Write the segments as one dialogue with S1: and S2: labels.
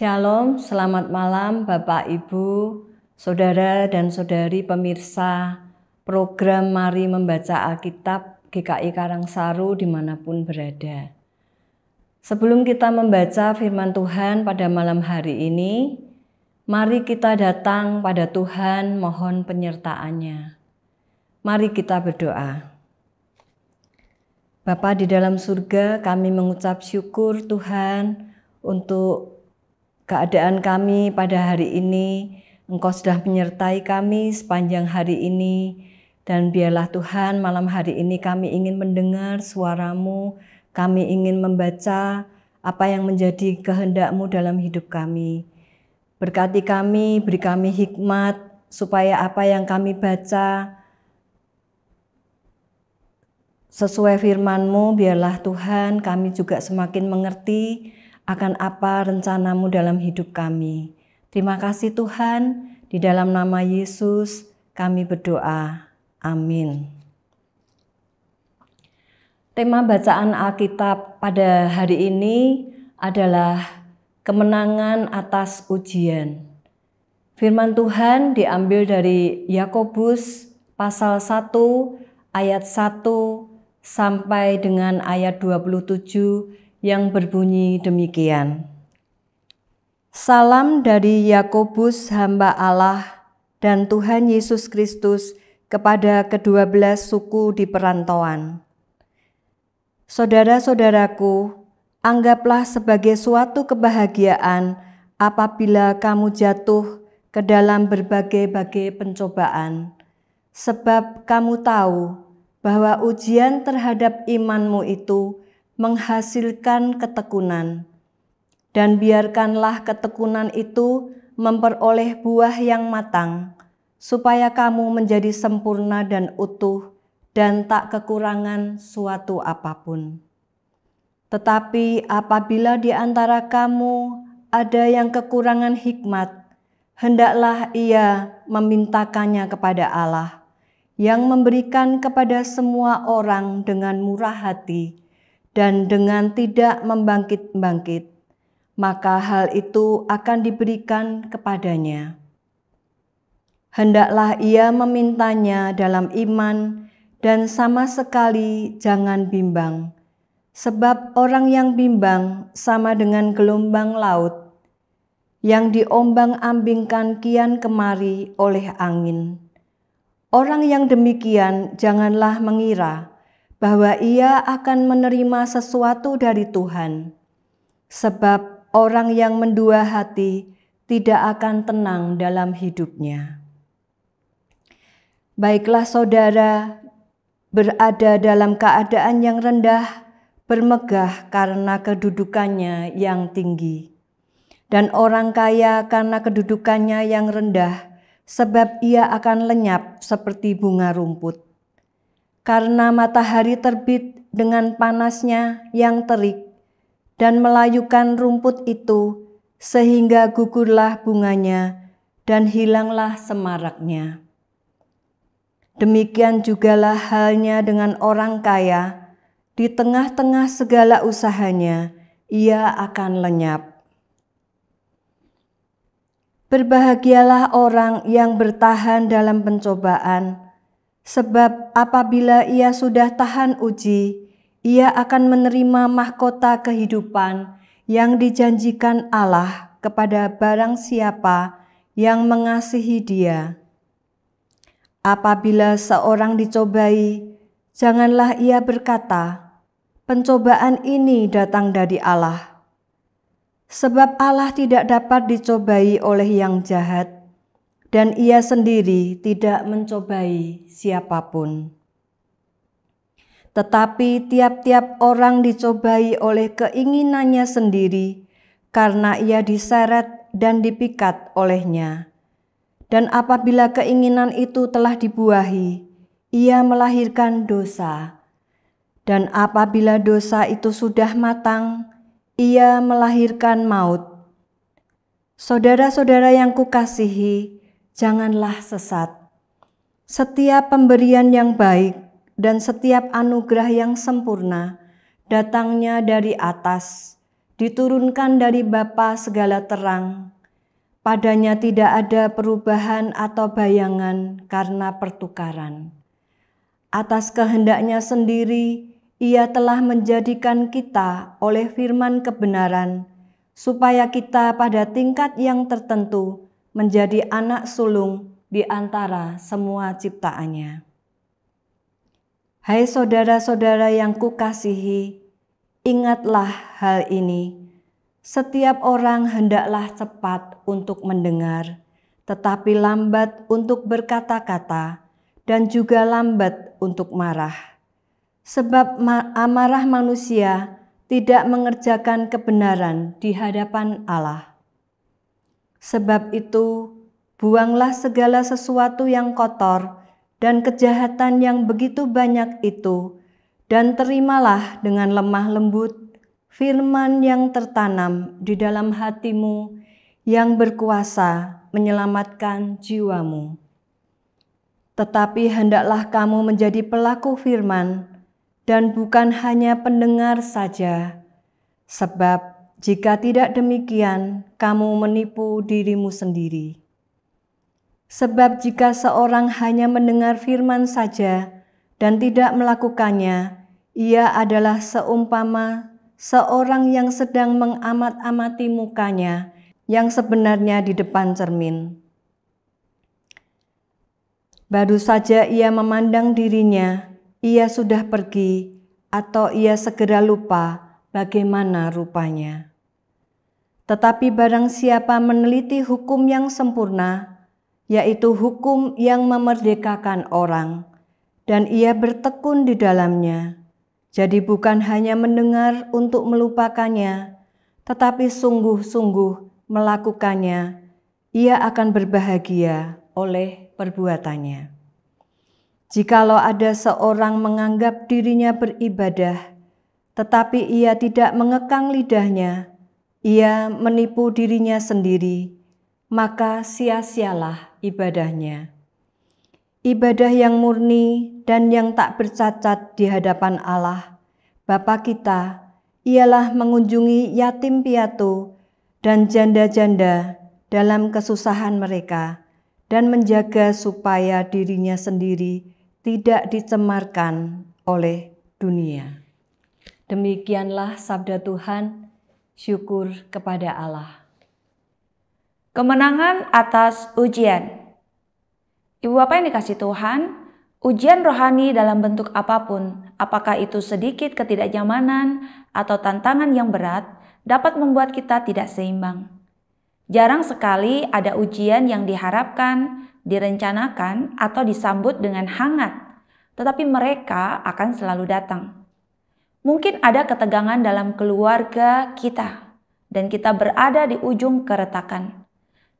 S1: Shalom, selamat malam Bapak Ibu, Saudara dan Saudari pemirsa program Mari Membaca Alkitab GKI Karangsaru dimanapun berada. Sebelum kita membaca firman Tuhan pada malam hari ini, mari kita datang pada Tuhan mohon penyertaannya. Mari kita berdoa. Bapa di dalam surga, kami mengucap syukur Tuhan untuk keadaan kami pada hari ini. Engkau sudah menyertai kami sepanjang hari ini. Dan biarlah Tuhan malam hari ini kami ingin mendengar suaramu, kami ingin membaca apa yang menjadi kehendakmu dalam hidup kami. Berkati kami, beri kami hikmat supaya apa yang kami baca sesuai firmanmu mu biarlah Tuhan kami juga semakin mengerti akan apa rencanamu dalam hidup kami. Terima kasih Tuhan, di dalam nama Yesus kami berdoa. Amin. Tema bacaan Alkitab pada hari ini adalah kemenangan atas ujian. Firman Tuhan diambil dari Yakobus pasal 1 ayat 1 sampai dengan ayat 27 yang berbunyi demikian. Salam dari Yakobus hamba Allah dan Tuhan Yesus Kristus kepada kedua belas suku di perantauan. Saudara-saudaraku, anggaplah sebagai suatu kebahagiaan apabila kamu jatuh ke dalam berbagai-bagai pencobaan, sebab kamu tahu bahwa ujian terhadap imanmu itu menghasilkan ketekunan. Dan biarkanlah ketekunan itu memperoleh buah yang matang, supaya kamu menjadi sempurna dan utuh dan tak kekurangan suatu apapun. Tetapi apabila di antara kamu ada yang kekurangan hikmat, hendaklah ia memintakannya kepada Allah, yang memberikan kepada semua orang dengan murah hati, dan dengan tidak membangkit-bangkit, maka hal itu akan diberikan kepadanya. Hendaklah ia memintanya dalam iman dan sama sekali jangan bimbang, sebab orang yang bimbang sama dengan gelombang laut yang diombang-ambingkan kian kemari oleh angin. Orang yang demikian janganlah mengira bahwa ia akan menerima sesuatu dari Tuhan, sebab orang yang mendua hati tidak akan tenang dalam hidupnya. Baiklah, saudara, berada dalam keadaan yang rendah, bermegah karena kedudukannya yang tinggi, dan orang kaya karena kedudukannya yang rendah, sebab ia akan lenyap seperti bunga rumput karena matahari terbit dengan panasnya yang terik dan melayukan rumput itu sehingga gugurlah bunganya dan hilanglah semaraknya. Demikian jugalah halnya dengan orang kaya, di tengah-tengah segala usahanya ia akan lenyap. Berbahagialah orang yang bertahan dalam pencobaan, Sebab apabila ia sudah tahan uji, ia akan menerima mahkota kehidupan yang dijanjikan Allah kepada barang siapa yang mengasihi dia. Apabila seorang dicobai, janganlah ia berkata, pencobaan ini datang dari Allah. Sebab Allah tidak dapat dicobai oleh yang jahat, dan ia sendiri tidak mencobai siapapun. Tetapi tiap-tiap orang dicobai oleh keinginannya sendiri karena ia diseret dan dipikat olehnya. Dan apabila keinginan itu telah dibuahi, ia melahirkan dosa. Dan apabila dosa itu sudah matang, ia melahirkan maut. Saudara-saudara yang kukasihi, janganlah sesat. Setiap pemberian yang baik dan setiap anugerah yang sempurna datangnya dari atas, diturunkan dari Bapa segala terang. Padanya tidak ada perubahan atau bayangan karena pertukaran. Atas kehendaknya sendiri, ia telah menjadikan kita oleh firman kebenaran, supaya kita pada tingkat yang tertentu menjadi anak sulung di antara semua ciptaannya. Hai saudara-saudara yang kukasihi, ingatlah hal ini. Setiap orang hendaklah cepat untuk mendengar, tetapi lambat untuk berkata-kata, dan juga lambat untuk marah. Sebab amarah manusia tidak mengerjakan kebenaran di hadapan Allah. Sebab itu, buanglah segala sesuatu yang kotor dan kejahatan yang begitu banyak itu, dan terimalah dengan lemah lembut firman yang tertanam di dalam hatimu yang berkuasa menyelamatkan jiwamu. Tetapi hendaklah kamu menjadi pelaku firman dan bukan hanya pendengar saja, sebab jika tidak demikian, kamu menipu dirimu sendiri. Sebab jika seorang hanya mendengar firman saja dan tidak melakukannya, ia adalah seumpama seorang yang sedang mengamat-amati mukanya yang sebenarnya di depan cermin. Baru saja ia memandang dirinya, ia sudah pergi atau ia segera lupa bagaimana rupanya. Tetapi barang siapa meneliti hukum yang sempurna, yaitu hukum yang memerdekakan orang, dan ia bertekun di dalamnya, jadi bukan hanya mendengar untuk melupakannya, tetapi sungguh-sungguh melakukannya, ia akan berbahagia oleh perbuatannya. Jikalau ada seorang menganggap dirinya beribadah, tetapi ia tidak mengekang lidahnya, ia menipu dirinya sendiri, maka sia-sialah ibadahnya. Ibadah yang murni dan yang tak bercacat di hadapan Allah, Bapa kita, ialah mengunjungi yatim piatu dan janda-janda dalam kesusahan mereka dan menjaga supaya dirinya sendiri tidak dicemarkan oleh dunia. Demikianlah sabda Tuhan
S2: syukur kepada Allah. Kemenangan atas ujian. Ibu bapak yang dikasih Tuhan, ujian rohani dalam bentuk apapun, apakah itu sedikit ketidaknyamanan atau tantangan yang berat, dapat membuat kita tidak seimbang. Jarang sekali ada ujian yang diharapkan, direncanakan, atau disambut dengan hangat, tetapi mereka akan selalu datang. Mungkin ada ketegangan dalam keluarga kita dan kita berada di ujung keretakan.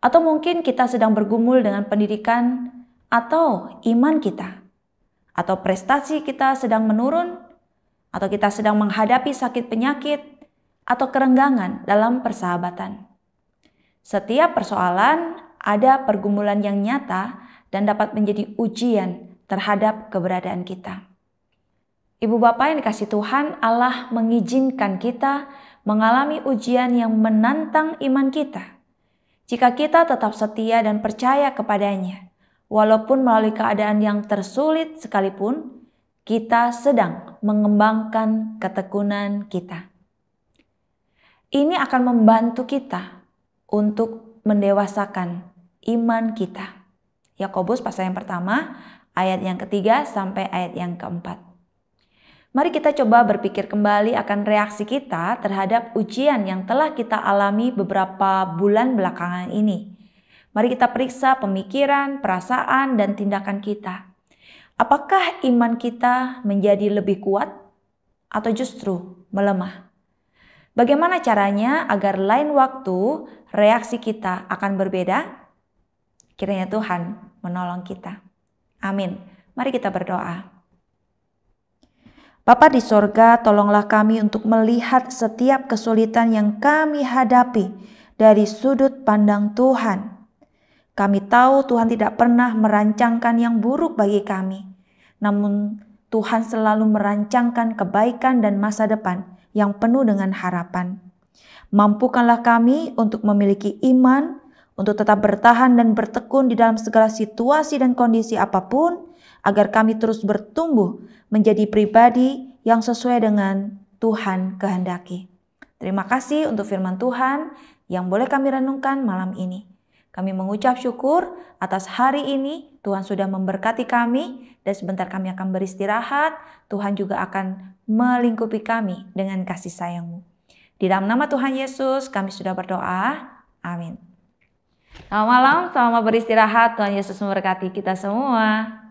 S2: Atau mungkin kita sedang bergumul dengan pendidikan atau iman kita. Atau prestasi kita sedang menurun atau kita sedang menghadapi sakit penyakit atau kerenggangan dalam persahabatan. Setiap persoalan ada pergumulan yang nyata dan dapat menjadi ujian terhadap keberadaan kita. Ibu bapak yang dikasih Tuhan, Allah mengizinkan kita mengalami ujian yang menantang iman kita. Jika kita tetap setia dan percaya kepadanya, walaupun melalui keadaan yang tersulit sekalipun, kita sedang mengembangkan ketekunan kita. Ini akan membantu kita untuk mendewasakan iman kita. Yakobus pasal yang pertama, ayat yang ketiga sampai ayat yang keempat. Mari kita coba berpikir kembali akan reaksi kita terhadap ujian yang telah kita alami beberapa bulan belakangan ini. Mari kita periksa pemikiran, perasaan, dan tindakan kita. Apakah iman kita menjadi lebih kuat atau justru melemah? Bagaimana caranya agar lain waktu reaksi kita akan berbeda? Kiranya Tuhan menolong kita. Amin. Mari kita berdoa. Bapa di sorga, tolonglah kami untuk melihat setiap kesulitan yang kami hadapi dari sudut pandang Tuhan. Kami tahu Tuhan tidak pernah merancangkan yang buruk bagi kami, namun Tuhan selalu merancangkan kebaikan dan masa depan yang penuh dengan harapan. Mampukanlah kami untuk memiliki iman, untuk tetap bertahan dan bertekun di dalam segala situasi dan kondisi apapun, agar kami terus bertumbuh menjadi pribadi yang sesuai dengan Tuhan kehendaki. Terima kasih untuk firman Tuhan yang boleh kami renungkan malam ini. Kami mengucap syukur atas hari ini Tuhan sudah memberkati kami dan sebentar kami akan beristirahat. Tuhan juga akan melingkupi kami dengan kasih sayangmu. Di dalam nama Tuhan Yesus kami sudah berdoa. Amin. Selamat malam, selamat beristirahat. Tuhan Yesus memberkati kita semua.